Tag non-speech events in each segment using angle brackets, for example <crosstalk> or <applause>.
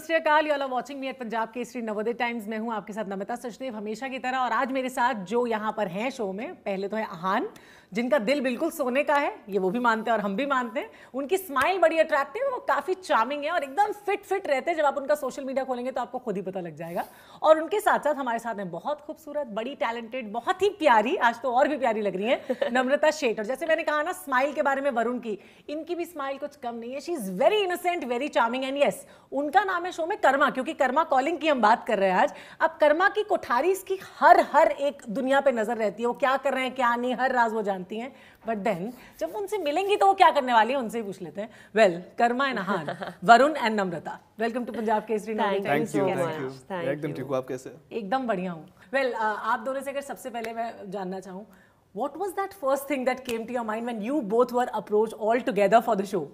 सत्याकाल you are watching me at Punjab के Shri Navodaya times मैं हूं आपके साथ नमिता सचदेव हमेशा की तरह और आज मेरे साथ जो यहां पर हैं शो में पहले तो है आहान जिनका दिल बिल्कुल सोने का है ये वो भी मानते हैं और हम भी मानते हैं उनकी स्माइल बड़ी अट्रैक्टिव वो काफ़ी चार्मिंग है और एकदम फिट फिट रहते हैं जब आप उनका सोशल मीडिया खोलेंगे तो आपको खुद ही पता लग जाएगा और उनके साथ साथ हमारे साथ हैं बहुत खूबसूरत बड़ी टैलेंटेड बहुत ही प्यारी आज तो और भी प्यारी लग रही है <laughs> नम्रता शेठ और जैसे मैंने कहा ना स्माइल के बारे में वरुण की इनकी भी स्माइल कुछ कम नहीं है she is very innocent very charming and yes उनका नाम है शो में कर्मा क्योंकि कर्मा कॉलिंग की हम बात कर रहे हैं आज अब कर्मा की कोठारी इसकी हर हर एक दुनिया पर नजर रहती है वो क्या कर रहे हैं क्या नहीं हर राज वो जानते जानती हैं बट देन जब उनसे मिलेंगी तो वो क्या करने वाली है उनसे पूछ लेते हैं वेल कर्मा एंड हान <laughs> Varun and Namrata welcome to Punjab Kesari एकदम बढ़िया हूँ वेल आप दोनों से अगर सबसे पहले मैं जानना चाहूँ what was that first thing that came to your mind when you both were approach all together for the show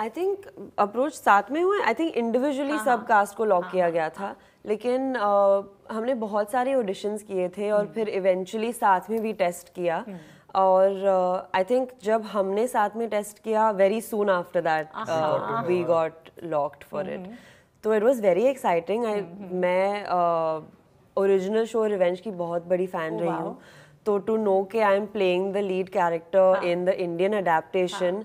I think approach साथ में हुए आई थिंक इंडिविजुअली सब कास्ट हाँ। को लॉक हाँ, किया हाँ। गया था लेकिन uh, हमने बहुत सारे ऑडिशंस किए थे और हम्म। फिर इवेंचुअली साथ में भी टेस्ट किया हम्म। और आई uh, थिंक जब हमने साथ में टेस्ट किया very soon after that we got locked for it तो it was very exciting I मैं ओरिजिनल शो रिवेंज की बहुत बड़ी फैन oh, रही हूँ तो टू नो के I am playing the lead character in the Indian adaptation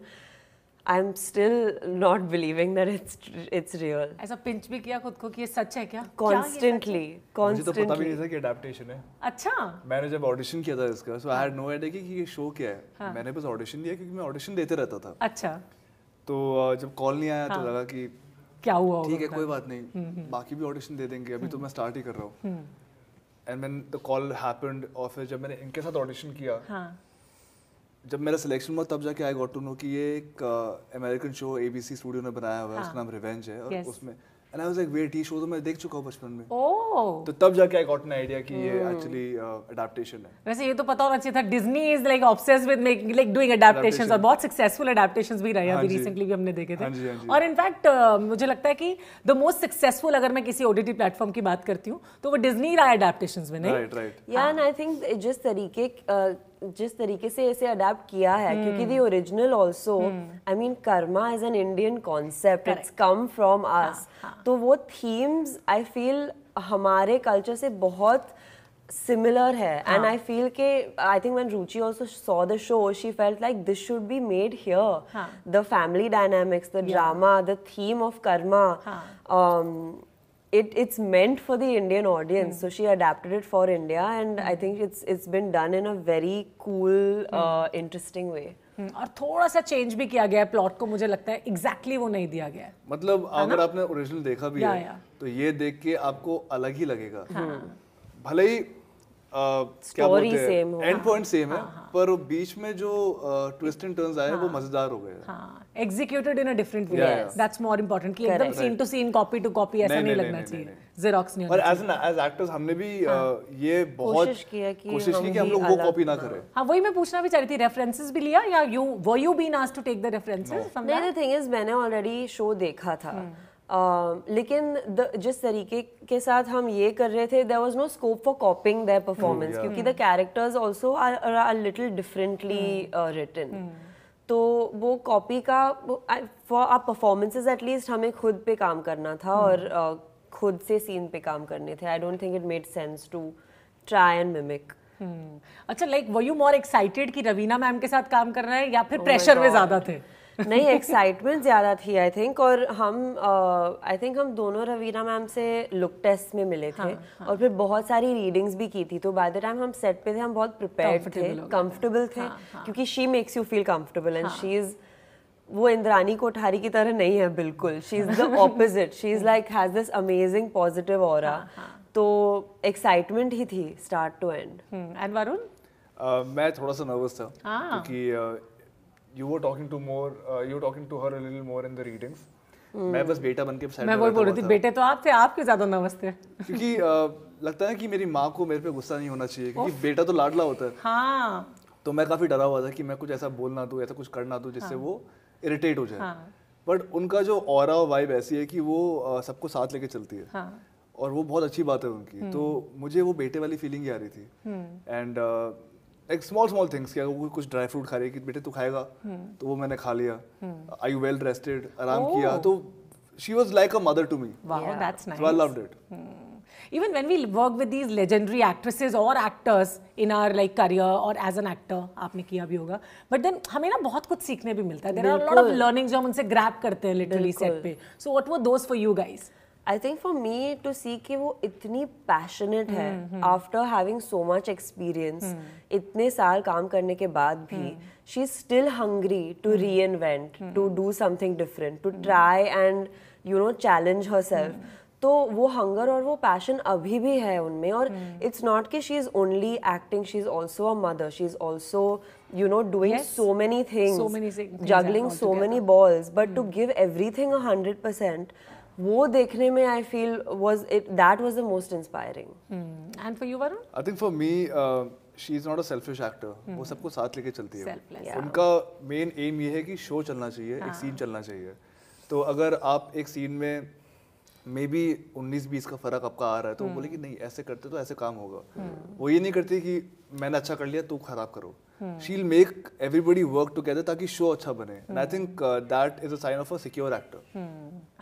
I am still not believing it's ऐसा पिंच भी किया खुद को कि ये सच है क्या? कॉन्स्टेंटली मुझे तो पता भी नहीं था कि adaptation है. अच्छा. मैंने जब ऑडिशन किया था इसका, so I no idea idea कि ये शो क्या है. हाँ. मैंने बस ऑडिशन दिया क्योंकि मैं ऑडिशन देते रहता था. अच्छा. तो जब कॉल नहीं आया तो हाँ. तो लगा कि क्या हुआ ठीक है कोई बात नहीं हम्म, हम्म। बाकी भी ऑडिशन दे देंगे अभी तो हम्म। मैं स्टार्ट ही कर रहा हूँ and man the call happened और फिर जब मैंने इनके साथ ऑडिशन किया हाँ। जब मेरा सिलेक्शन हुआ तब जाके आई गॉट टू नो कि ये एक American show A B C studio ने बनाया हुआ है उसका हाँ। नाम रिवेंज है और उसमें and I was like wait ये शो तो मैं देख चुका हूँ बचपन में oh. तो तब जाके आई गॉट एन आइडिया कि ये एक्चुअली hmm. अडैप्टेशन uh, है वैसे ये तो पता होना चाहिए था Disney is like obsessed with making like doing adaptations और बहुत सक्सेसफुल अडैप्टेशंस भी रहे अभी रिसेंटली हाँ भी हमने देखे थे हाँ और इनफैक्ट uh, मुझे लगता है कि द मोस्ट सक्सेसफुल अगर मैं किसी ओटीटी प्लेटफॉर्म की बात करती हूँ तो वो डिज्नी रहा अडैप्टेशंस में नहीं राइट राइट या एंड आई थिंक जिस तरीके uh, जिस तरीके से इसे अडेप्ट किया है हम्म। क्योंकि the original also I mean karma is an Indian concept it's come from us तो वो थीम्स आई फील हमारे कल्चर से बहुत सिमिलर है एंड आई फील के I think when Ruchi also saw the show she felt like this should be made here the family dynamics the drama the theme of karma it it's meant for the Indian audience. Mm. So she adapted it for India, and mm. I think it's it's been done in a very cool, mm. uh, interesting way. और थोड़ा सा change भी किया गया है plot को मुझे लगता है एग्जैक्टली exactly वो नहीं दिया गया है मतलब अगर आपने ओरिजिनल देखा भी या, है या. तो ये देख के आपको अलग ही लगेगा हाँ. भले ही एंड पॉइंट सेम है हाँ, हाँ। पर बीच में जो ट्विस्ट एंड टर्न्स आए वो हाँ। मजेदार हो गए हां executed in a different way that's more important कि एकदम scene to scene copy to copy ऐसा नहीं लगना चाहिए जेरोक्स नहीं और एज एज एक्टर्स हमने भी ये बहुत कोशिश किया कि कोशिश की कि हम लोग वो कॉपी ना करें हां वही मैं पूछना भी चाह रही थी रेफरेंसेस भी लिया या you were you been asked to take the references from that thing is मैंने ऑलरेडी शो देखा था हम्म। Um, लेकिन जिस तरीके के साथ हम ये कर रहे थे there was no scope for copying their performance क्योंकि the characters also are are little differently written तो वो कॉपी का फॉर आर परफॉर्मेंसेज एटलीस्ट हमें खुद पे काम करना था hmm. और uh, खुद से सीन पे काम करने थे I don't think it made sense to try and mimic अच्छा लाइक वो यू मोर एक्साइटेड कि रवीना मैम के साथ काम करना है या फिर प्रेशर oh में ज़्यादा थे नहीं एक्साइटमेंट ज़्यादा थी आई थिंक और हम आई uh, थिंक हम दोनों रवीना मैम से लुक टेस्ट में मिले थे हाँ, हाँ. और फिर बहुत सारी रीडिंग्स भी की थी तो बाय द टाइम हम सेट पे थे हम बहुत प्रिपेयर थे कंफर्टेबल थे हाँ, हाँ. क्योंकि she makes you feel comfortable and she is वो इंद्रानी कोठारी की तरह नहीं है बिल्कुल she is the opposite she is like has this amazing positive और तो एक्साइटमेंट ही थी start to end and Varun मैं थोड़ा सा नर्वस था हाँ। क्योंकि uh, you were talking to more uh, you were talking to her a little more in the readings Hmm. मैं बस बेटा बन के मैं बोल रही थी बेटे तो आप थे आप ज्यादा नर्वस थे क्योंकि <laughs> uh, लगता है कि मेरी माँ को मेरे पे गुस्सा नहीं होना चाहिए क्योंकि बेटा तो लाडला होता है हाँ तो मैं काफी डरा हुआ था कि मैं कुछ ऐसा बोलना दूँ ऐसा कुछ करना दूँ जिससे हाँ. वो इरिटेट हो जाए हाँ. बट उनका जो और वाइब ऐसी है कि वो uh, सबको साथ लेके चलती है हाँ. और वो बहुत अच्छी बात है उनकी हम्म। तो मुझे वो बेटे वाली फीलिंग ही आ रही थी एंड हम्म। एक स्मॉल स्मॉल थिंग्स कि अगर वो कुछ ड्राई फ्रूट खा रही है कि बेटे तू खाएगा तो वो मैंने खा लिया आई यू वेल रेस्टेड आराम किया तो she was like a mother to me. Wow, yeah. that's nice. So I loved it. Hmm. Even when we work with these legendary actresses or actors in our like career or as an actor, आपने किया भी होगा. But then हमें ना बहुत कुछ सीखने भी मिलता है. There are a lot of learnings जो हम उनसे grab करते हैं literally set पे. So what were those for you guys? I think for me to see कि वो इतनी पैशनेट है after having so much experience इतने साल काम करने के बाद भी she is still hungry to reinvent to do something different to try and you know challenge herself तो वो हंगर और वो पैशन अभी भी है उनमें और इट्स हम्म। नॉट कि she is only acting she is also a mother she is also you know doing so many things juggling so many balls but to give everything hundred percent वो देखने में I feel was it that was the most inspiring and for you were I think for me she is not a selfish actor वो सबको साथ लेके चलती है yeah. उनका मेन एम ये है कि शो चलना चाहिए हाँ. एक सीन चलना चाहिए तो अगर आप एक सीन में मे बी उन्नीस बीस का फर्क आपका आ रहा है तो वो हम्म। बोले कि नहीं ऐसे करते तो ऐसे काम होगा हम्म। वो ये नहीं करती कि मैंने अच्छा कर लिया तो खराब करो she'll make everybody work together ताकि शो अच्छा बने I think that is a sign of a secure actor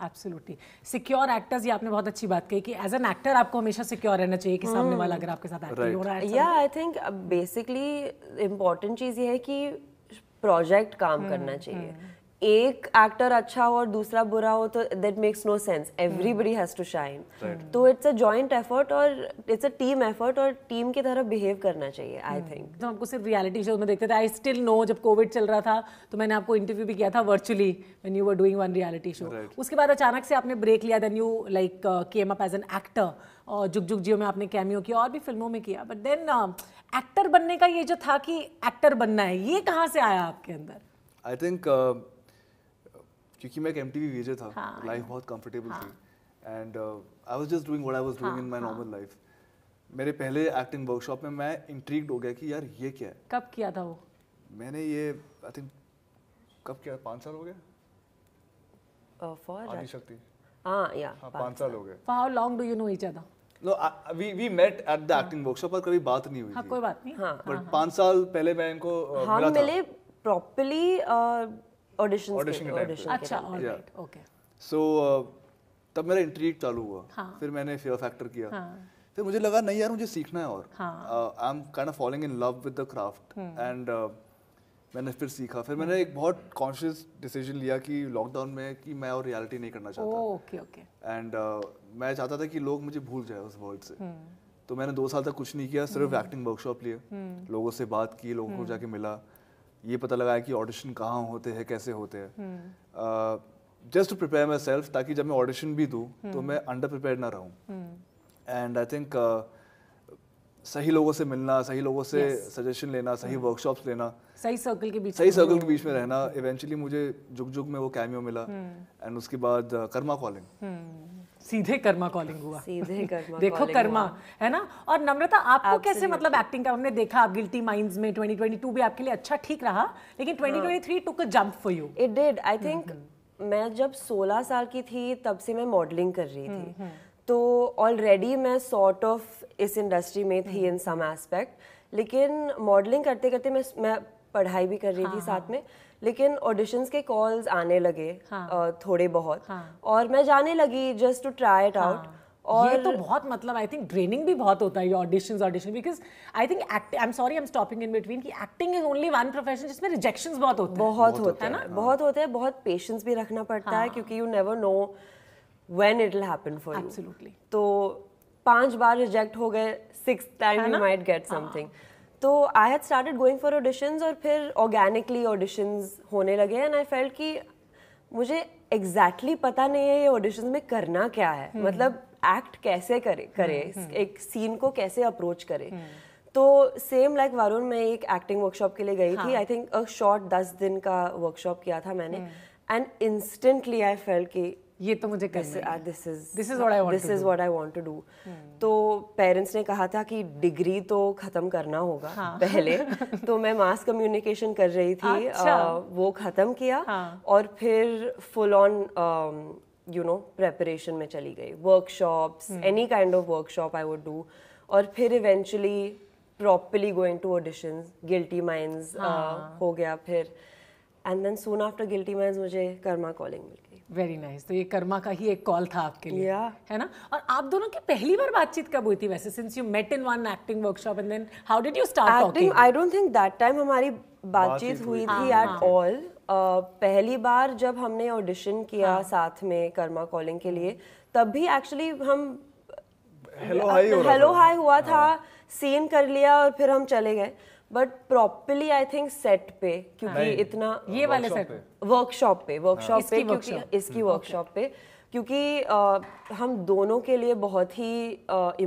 absolutely secure actors ये आपने बहुत अच्छी बात कही कि एज एन एक्टर आपको हमेशा सिक्योर रहना चाहिए कि सामने वाला हम्म। अगर आपके साथ एक्टिंग हो रहा है या आई थिंक बेसिकली इंपॉर्टेंट चीज ये है कि प्रोजेक्ट काम करना चाहिए एक एक्टर अच्छा हो और दूसरा बुरा हो तो that makes no sense everybody has to shine तो इट्स अ जॉइंट एफर्ट और इट्स अ टीम एफर्ट और टीम की तरह बिहेव करना चाहिए आई थिंक hmm. तो आपको सिर्फ रियलिटी शो में देखते थे आई स्टिल नो जब कोविड चल रहा था तो मैंने आपको इंटरव्यू भी किया था virtually when you were doing one reality show उसके बाद अचानक से आपने ब्रेक लिया then you like came up as an actor और जुग जुग जियो में आपने कैमियो किया और भी फिल्मों में किया बट देन एक्टर बनने का ये जो था कि एक्टर बनना है ये कहाँ से आया आपके अंदर आई थिंक क्योंकि मैं एक एम टी वी था लाइफ हाँ, बहुत कम्फर्टेबल हाँ. थी and I was just doing what I was doing in my normal life मेरे पहले एक्टिंग वर्कशॉप में मैं इंट्रीग्ड हो गया कि यार ये क्या है कब किया था वो मैंने ये आई थिंक कब किया पाँच साल हो गया फॉर आदि शक्ति हाँ या हाँ, पाँच साल हो गए how long do you know each other no we we met at the acting workshop पर कभी बात नहीं हुई हाँ, कोई बात नहीं हाँ बट पाँच साल पहले मैं इनको हम मिले प्रॉपरली ऑडिशन ऑडिशन के टाइम अच्छा, पे अच्छा ऑलराइट ओके सो तब मेरा इंट्रीग चालू हुआ हाँ. फिर मैंने फेयर फैक्टर किया हाँ. फिर मुझे लगा नहीं यार मुझे सीखना है और I am kind of following in love with the craft and मैंने फिर सीखा फिर मैंने एक बहुत कॉन्शियस डिसीजन लिया कि लॉकडाउन में कि मैं और रियलिटी नहीं करना चाहता ओके ओके एंड मैं चाहता था कि लोग मुझे भूल जाए उस वर्ल्ड से हम्म। तो मैंने दो साल तक कुछ नहीं किया सिर्फ एक्टिंग हम्म। वर्कशॉप लिए हम्म। लोगों से बात की लोगों को जाके मिला ये पता लगाया कि ऑडिशन कहाँ होते हैं कैसे होते हैं just to prepare myself ताकि जब मैं ऑडिशन भी दूँ तो हम्म। मैं अंडर प्रिपेयर ना रहूँ एंड आई थिंक सही लोगों से मिलना सही लोगों से सजेशन yes. लेना सही वर्कशॉप्स हम्म। hmm. लेना सही सर्कल के बीच सही सर्कल के बीच में रहना इवेंचुअली हम्म। मुझे जुग जुग में वो कैमियो मिला एंड hmm. उसके बाद कर्मा कॉलिंग सीधे कर्मा कॉलिंग हुआ सीधे कर्मा <laughs> देखो कर्मा है ना और नम्रता आपको Absolutely. कैसे मतलब एक्टिंग का हमने देखा आप गिल्टी माइंड्स में 2022 भी आपके लिए अच्छा ठीक रहा लेकिन 2023 took a jump for you it did I think मैं जब 16 साल की थी तब से मैं मॉडलिंग कर रही थी mm -hmm. तो ऑलरेडी मैं सॉर्ट ऑफ इस इंडस्ट्री में थी इन सम एस्पेक्ट लेकिन मॉडलिंग करते करते मैं मैं पढ़ाई भी कर रही थी हाँ, साथ हाँ। में लेकिन ऑडिशंस के कॉल्स आने लगे हाँ, थोड़े बहुत हाँ, और मैं जाने लगी just to try it out और ये तो बहुत मतलब आई थिंक ड्रेनिंग भी बहुत होता है auditions audition because I think I am sorry I am stopping in between कि acting is only one profession जिसमें रिजेक्शंस बहुत होते हैं बहुत बहुत होते हैं ना बहुत हाँ। होते हैं बहुत पेशेंस भी रखना पड़ता हाँ. है क्योंकि you never know when it will happen for absolutely तो पांच बार रिजेक्ट हो गए six time you might get something तो I had started going for auditions और फिर ऑर्गेनिकली ऑडिशंस होने लगे एंड आई फेल्ट कि मुझे एग्जैक्टली exactly पता नहीं है ये ऑडिशन में करना क्या है hmm. मतलब एक्ट कैसे करे करे hmm. एक सीन को कैसे अप्रोच करे hmm. तो सेम लाइक वारुण मैं एक एक्टिंग वर्कशॉप के लिए गई थी आई थिंक अ शॉर्ट दस दिन का वर्कशॉप किया था मैंने एंड इंस्टेंटली आई फेल कि ये तो मुझे this is this is I this is what I want to do तो पेरेंट्स ने कहा था कि डिग्री तो खत्म करना होगा हाँ. <laughs> पहले तो मैं मास कम्युनिकेशन कर रही थी अच्छा. आ, uh, वो खत्म किया हाँ. और फिर full on you know preparation में चली गई workshops any kind of workshop I would do और फिर eventually properly going to audition guilty mind हो गया फिर and then soon after guilty mind मुझे कर्मा कॉलिंग मिल गई वेरी नाइस nice. तो ये कर्मा का ही एक कॉल था आपके लिए yeah. है ना और आप दोनों की पहली बार बातचीत कब हुई थी वैसे since you met in one acting workshop and then how did you start talking I don't think that time हमारी बातचीत हुई थी एट ऑल हाँ, हाँ। पहली बार जब हमने ऑडिशन किया हाँ. साथ में कर्मा कॉलिंग के लिए तब भी एक्चुअली हम हेलो हाई हेलो हाई हुआ हाँ। था सीन कर लिया और फिर हम चले गए but properly I think set पे क्योंकि इतना ये वाले सेट वर्कशॉप पे वर्कशॉप पे क्योंकि इसकी वर्कशॉप hmm. पे क्योंकि हम दोनों के लिए बहुत ही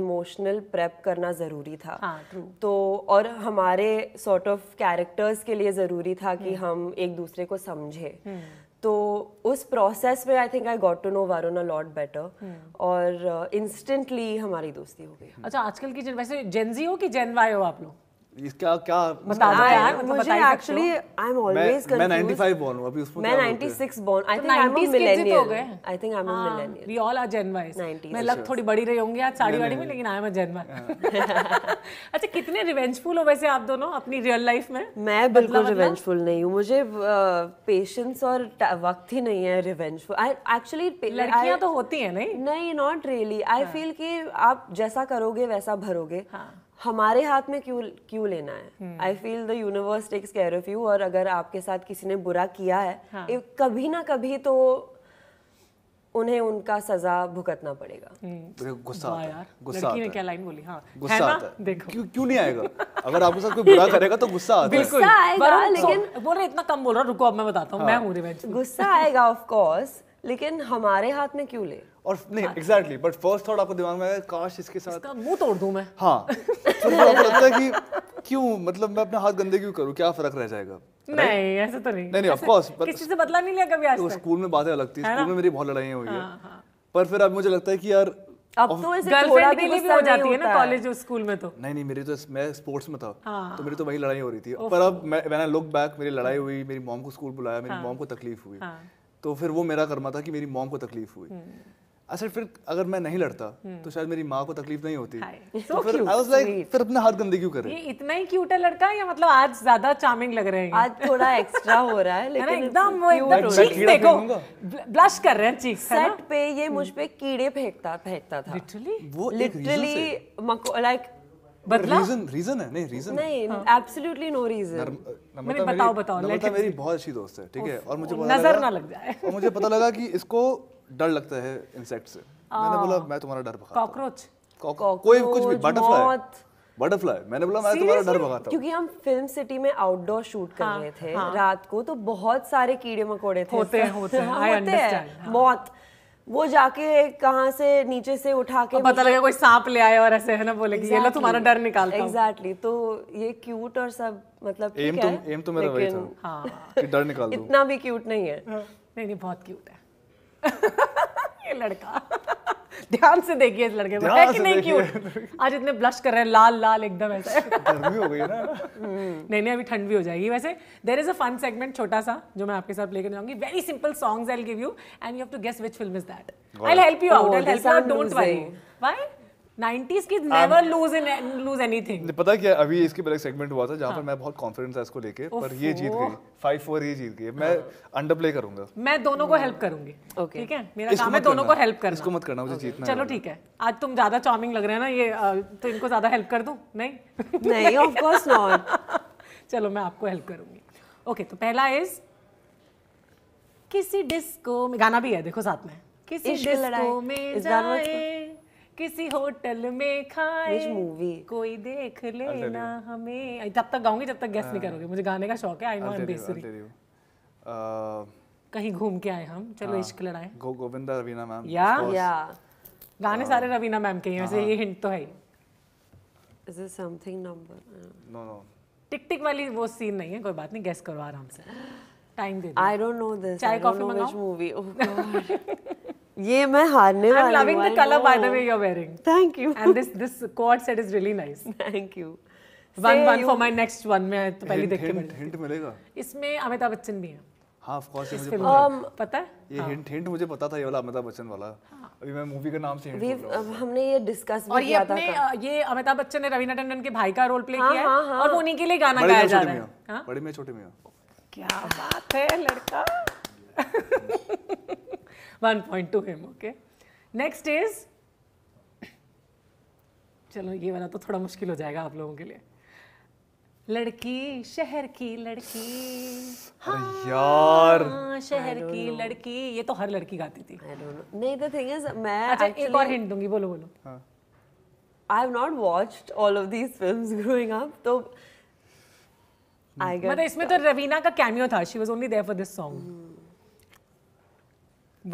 इमोशनल प्रेप करना ज़रूरी था हाँ, तो और हमारे सॉर्ट ऑफ कैरेक्टर्स के लिए ज़रूरी था कि hmm. हम एक दूसरे को समझे hmm. तो उस प्रोसेस में I think I got to know Varun lot better और इंस्टेंटली uh, हमारी दोस्ती हो गई अच्छा आजकल की वैसे जेनजी हो कि जेनवाई हो आप लोग इसका क्या बता दो यार मतलब मुझे actually I am always confuse मैं 95 बॉर्न हूं अभी मैं 96 born I think I am I think I am millennial we all are Gen Y मैं लग थोड़ी बड़ी रही होंगी आज साड़ी वाड़ी में लेकिन I am a gen Y अच्छा कितने रिवेंजफुल हो वैसे आप दोनों अपनी रियल लाइफ में मैं बिल्कुल रिवेंजफुल मतलब, मतलब? नहीं हूं मुझे पेशेंस और वक्त ही नहीं है रिवेंजफुल आई एक्चुअली लड़कियां तो होती हैं नहीं नहीं नॉट रियली आई फील कि आप जैसा करोगे वैसा भरोगे हाँ। हमारे हाथ में क्यों क्यों लेना है I feel the universe takes care of you और अगर आपके साथ किसी ने बुरा किया है हाँ. कभी ना कभी तो उन्हें उनका सजा भुगतना पड़ेगा हम्म। गुस्सा गुस्सा क्या लाइन बोली हाँ गुस्सा देखो क्यों क्यों नहीं आएगा अगर आपके साथ कोई बुरा <laughs> करेगा तो गुस्सा आता है बिल्कुल आएगा लेकिन बोल रहे इतना कम बोल रहा रुको अब मैं बताता हूँ मैं हाँ। हूँ गुस्सा आएगा ऑफ कोर्स लेकिन हमारे हाथ में क्यों ले और नहीं एग्जैक्टली बट फर्स्ट थॉट आपको दिमाग में आया काश इसके साथ इसका मुंह तोड़ दूं मैं हाँ तो आपको लगता है कि क्यों मतलब मैं अपने हाथ गंदे क्यों करूँ क्या फर्क रह जाएगा नहीं ऐसा तो नहीं नहीं नहीं ऑफ कोर्स किसी से बदला नहीं लिया कभी आज तक स्कूल में बातें अलग थी स्कूल में मेरी बहुत लड़ाइयाँ हुई है हाँ, हाँ। पर फिर अब मुझे लगता है कि यार अब तो ऐसे थोड़ा भी नहीं हो जाती है ना कॉलेज और स्कूल में तो नहीं नहीं मेरी तो मैं स्पोर्ट्स में था हाँ। तो मेरी तो वही लड़ाई हो रही थी पर अब मैं आई लुक बैक मेरी लड़ाई हुई मेरी मॉम को स्कूल बुलाया मेरी मॉम को तकलीफ हुई तो फिर वो मेरा कर्मा था कि मेरी मॉम को तकलीफ हुई हम्म। अच्छा फिर अगर मैं नहीं लड़ता हम्म। तो शायद मेरी माँ को तकलीफ नहीं होती तो फिर आई वाज लाइक फिर अपने हाथ गंदे क्यों कर रहे ये इतना ही क्यूट है लड़का या मतलब आज ज्यादा चार्मिंग लग रहे हैं आज थोड़ा एक्स्ट्रा हो रहा है लेकिन एकदम वो एकदम चीक्स देखो ब्लश कर रहे हैं चीक्स सेट पे ये हम्म। मुझ पे कीड़े फेंकता फेंकता था लिटरली वो लिटरली लाइक रीजन रीजन है नहीं रीजन नहीं एब्सोल्युटली नो रीजन मैंने बताओ बताओ नम्रता मेरी बहुत अच्छी दोस्त है ठीक है और मुझे नजर ना लग जाए और मुझे पता लगा कि इसको डर लगता है इंसेक्ट से मैंने बोला मैं तुम्हारा डर कॉकरोच कोई कुछ भी बटरफ्लाई बटरफ्लाई मैंने बोला मैं तुम्हारा डर भगाता क्योंकि हम फिल्म सिटी में आउटडोर शूट कर हाँ, रहे थे हाँ। रात को तो बहुत सारे कीड़े मकोड़े थे होते हैं होते हैं बहुत हाँ, वो जाके कहाँ से नीचे से उठा के पता लगा कोई सांप ले आया और ऐसे है ना बोले exactly, ये तुम्हारा डर निकालता exactly, तो ये क्यूट और सब मतलब एम तो एम तो मेरा वही था हाँ कि डर निकाल इतना भी क्यूट नहीं है नहीं नहीं बहुत क्यूट है ये लड़का ध्यान से देखिए इस लड़के को है कि नहीं क्यों आज इतने ब्लश कर रहे हैं लाल लाल एकदम ऐसे गर्मी हो गई ना <laughs> नहीं नहीं अभी ठंड भी हो जाएगी वैसे there is a fun segment छोटा सा जो मैं आपके साथ लेकर जाऊंगी very simple songs I will give you and you have to guess which film is that I will help you out I will help you out don't worry why 90s kids um, never lose in lose anything पता क्या अभी इसके पर segment हुआ था जहां पर हाँ। मैं बहुत कॉन्फिडेंस था इसको लेके पर ये जीत गई 5 4 ये जीत गई मैं अंडर हाँ। प्ले करूंगा मैं दोनों को हेल्प करूंगी ठीक है मेरा काम है दोनों को हेल्प करना इसको मत करना मुझे जीतना चलो ठीक है आज तुम ज्यादा चार्मिंग लग रहे हैं ना ये तो इनको ज्यादा हेल्प कर दूं नहीं <laughs> नहीं ऑफ कोर्स नॉट चलो मैं आपको हेल्प करूंगी ओके तो पहला इज किसी डिस्को में गाना भी है देखो साथ में किसी डिस्को में जाए किसी होटल में खाए मूवी कोई देख लेना हमें जब तक गाऊंगी जब तक गेस्ट नहीं हाँ। करोगे मुझे गाने का शौक है आई नो एम बेसरी कहीं घूम के आए हम चलो हाँ। इश्क लड़ाए गो गोविंदा रवीना मैम या या गाने हाँ। सारे रवीना मैम के हैं वैसे ये हिंट तो है is it something number no no tick tick वाली वो सीन नहीं है कोई बात नहीं गेस करो आराम से टाइम दे दो आई डोंट नो दिस चाय कॉफी मंगाओ मूवी ओह गॉड ये मैं हारने वाली हूं I am loving the colour by the way you are wearing thank you and this this cord set is really nice thank you one one for my next one में तो पहले देख के हिंट मिलेगा इसमें अमिताभ बच्चन भी हैं हाँ ऑफ कोर्स मुझे पता, है। um, पता है ये हाँ. हिंट हिंट मुझे पता था ये वाला अमिताभ बच्चन वाला हाँ। अभी मैं मूवी का नाम से हिंट हमने ये डिस्कस भी किया था और ये अमिताभ बच्चन ने रवीना टंडन के भाई का रोल प्ले हाँ, किया है हाँ, और वो उन्हीं के लिए गाना गाया जा रहा है बड़े में छोटे में क्या बात है लड़का <laughs> one point two him okay next is चलो ये वाला तो थोड़ा मुश्किल हो जाएगा आप लोगों के लिए लड़की शहर की लड़की हाँ, यार शहर की know. लड़की ये तो हर लड़की गाती थी नहीं तो थिंग इज मैं अच्छा actually, एक और हिंट दूंगी बोलो बोलो I have not watched all of these films growing up तो आई गेट मतलब इसमें तो रवीना का कैमियो था she was only there for this song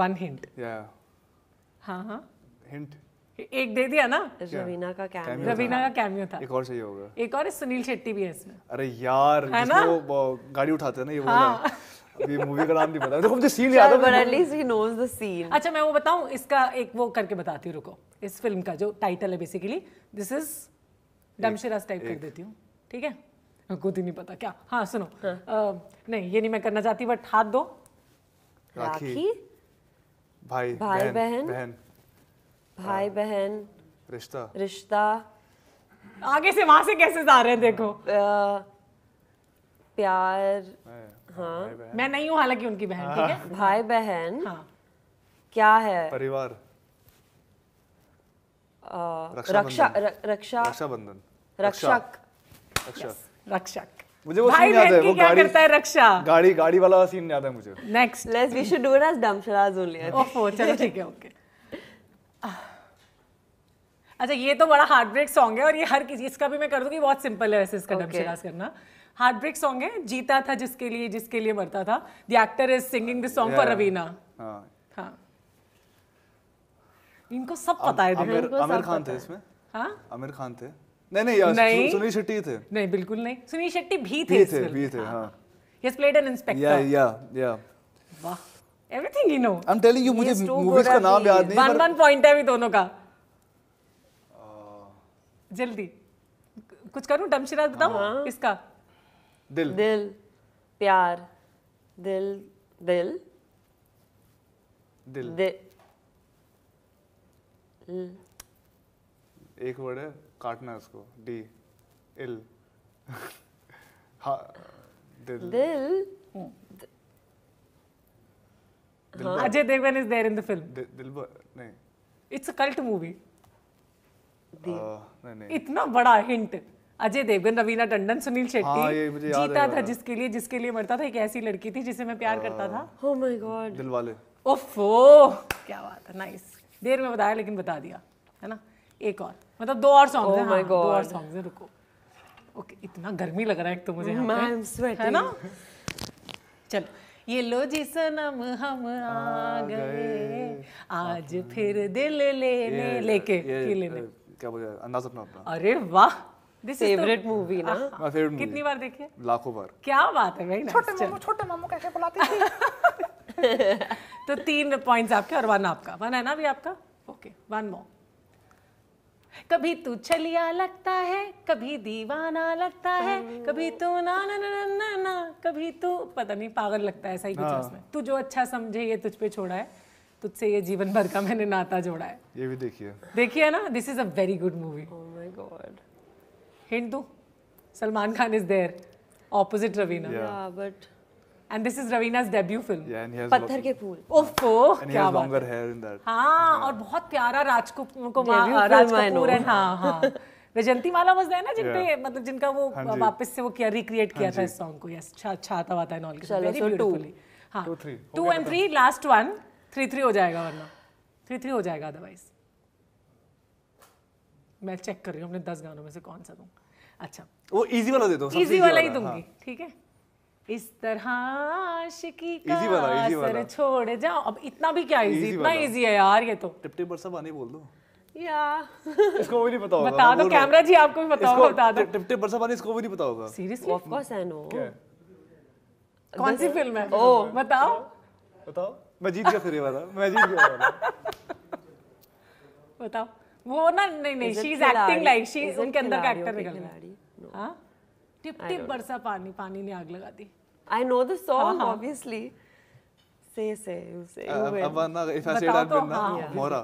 one hint हाँ हाँ हिंट एक दे दिया ना रवीना का कैमियो रवीना का कैमियो था एक और सही होगा एक और सुनील शेट्टी भी है इसमें अरे यार है ना वो गाड़ी उठाते हैं ना ये हाँ. अभी मूवी का नाम नहीं पता तो मुझे सीन <laughs> याद है but at least he knows the scene अच्छा मैं वो बताऊं इसका एक वो करके बताती हूं रुको इस फिल्म का जो टाइटल है basically this is dumb charades type कर देती हूं ठीक है खुद ही नहीं पता क्या हाँ सुनो हाँ। नहीं ये नहीं मैं करना चाहती बट हाथ दो राखी भाई भाई बहन बहन भाई हाँ। बहन रिश्ता रिश्ता आगे से वहां से कैसे जा रहे हैं देखो प्यार हाँ मैं नहीं हूँ हालांकि उनकी बहन हाँ। ठीक है <laughs> भाई बहन हाँ क्या है परिवार रक्षा रक्षा रक्षा रक्षाबंधन रक्षक रक्षक मुझे वो भाई सीन याद है वो गाड़ी करता है रक्षा गाड़ी गाड़ी वाला सीन याद है मुझे next let's we should do it as dumb charades only ओफो चलो ठीक है ओके <laughs> अच्छा ये तो बड़ा हार्ट ब्रेक सॉन्ग है और ये हर किसी इसका भी मैं कर दूंगी बहुत सिंपल है वैसे इसका okay. डमशराज करना हार्ट ब्रेक सॉन्ग है जीता था जिसके लिए जिसके लिए मरता था the actor is singing this song for Raveena हां इनको सब पता है हाँ? आमिर खान थे इसमें हां आमिर खान थे नहीं नहीं यार नहीं सुनील शेट्टी थे नहीं बिल्कुल नहीं सुनील शेट्टी भी थे भी थे भी थे हाँ।, हाँ he has played an inspector या या yeah वाह everything you know I am telling you मुझे मूवीज का नाम याद नहीं वन वन पॉइंट है अभी दोनों का uh। जल्दी कुछ करूं डमशिराज बताऊं हाँ। इसका दिल दिल प्यार दिल दिल दिल, दिल। एक वर्ड है काटना उसको डी इल <laughs> दिल दिल हम्म, हाँ। Ajay Devgan is there in the film दिल नहीं. इट्स अ कल्ट मूवी नहीं नहीं. इतना बड़ा हिंट. अजय देवगन रवीना टंडन सुनील शेट्टी हाँ, जीता था जिसके लिए जिसके लिए मरता था एक ऐसी लड़की थी जिसे मैं प्यार करता था oh oh my god Dilwale ओफो क्या बात है नाइस देर में बताया लेकिन बता दिया है ना एक और मतलब दो और सॉन्ग्स हैं oh हाँ, दो और सॉन्ग्स हैं रुको ओके इतना गर्मी लग रहा है एक तो मुझे यहां पे है ना चलो ये लो जी सनम हम आ गए आज फिर दिल लेने लेके लेने क्या बोले अंदाज अपना अपना अरे वाह दिस फेवरेट मूवी ना माय फेवरेट मूवी कितनी बार देखी है लाखों बार क्या बात है भाई छोटे मामू छोटे मामू कैसे बुलाते थे <laughs> तो तीन पॉइंट्स आपके और वन आपका वन है ना अभी आपका ओके वन मोर कभी तू चलिया लगता है कभी दीवाना लगता है हाँ। कभी तू ना ना ना ना ना, ना कभी तू पता नहीं पागल लगता है ऐसा ही कुछ हाँ। उसमें तू जो अच्छा समझे ये तुझ पे छोड़ा है तुझसे ये जीवन भर का मैंने नाता जोड़ा है ये भी देखिए देखिए ना this is a very good movie hint दू Salman Khan is there opposite Raveena but and this is Ravina's debut film. Yeah, and he has पत्थर के फूल. ओफो क्या बात. longer hair in that. हाँ, और बहुत प्यारा राजकपूर एंड हाँ हाँ. <laughs> वैजंती माला वॉज ना जिन मतलब जिनका वो हाँ वापस से वो किया रिक्रिएट किया हाँ था इस सॉन्ग को यस अच्छा अच्छा आता वाता एंड ऑल के वेरी ब्यूटीफुली हां 2 एंड 3 लास्ट वन 3 3 हो जाएगा वरना 3 3 हो जाएगा अदरवाइज मैं चेक कर रही हूँ अपने दस गानों में से कौन सा दूंगा अच्छा वो इजी वाला दे दो इजी वाला ही दूंगी ठीक है इस तरह आशिकी का असर छोड़ जाओ अब इतना भी क्या इजी इतना इजी है यार ये तो टिप टिप बरसा पानी बोल दो या इसको भी नहीं पता होगा बता दो कैमरा जी आपको भी पता होगा बता दो टिप टिप बरसा पानी इसको भी नहीं पता होगा seriously of course I know कौन सी फिल्म है ओ oh। बताओ बताओ मैं जीत गया फिर ये वाला मैं जीत गया <laughs> बताओ वो ना नहीं नहीं she is acting like she उनके अंदर का एक्टर निकल रहा है हां टिप टिप बरसा पानी पानी ने आग लगा दी I know the song obviously से से से वरना इफ आई से दैट बिना मोरा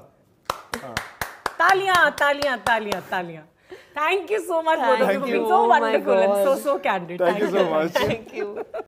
तालियां तालियां तालियां तालियां Thank you so much, both of you. Been so wonderful and so so candid. Thank you so much. Thank you.